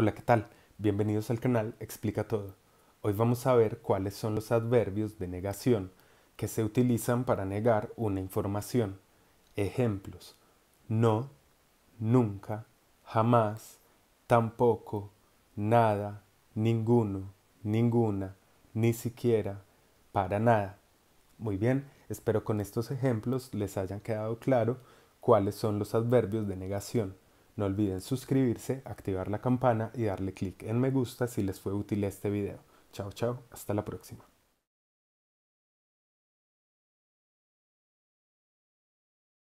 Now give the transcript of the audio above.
Hola, ¿qué tal? Bienvenidos al canal Explica Todo. Hoy vamos a ver cuáles son los adverbios de negación que se utilizan para negar una información. Ejemplos. No, nunca, jamás, tampoco, nada, ninguno, ninguna, ni siquiera, para nada. Muy bien, espero con estos ejemplos les hayan quedado claro cuáles son los adverbios de negación. No olviden suscribirse, activar la campana y darle clic en me gusta si les fue útil este video. Chao, chao, hasta la próxima.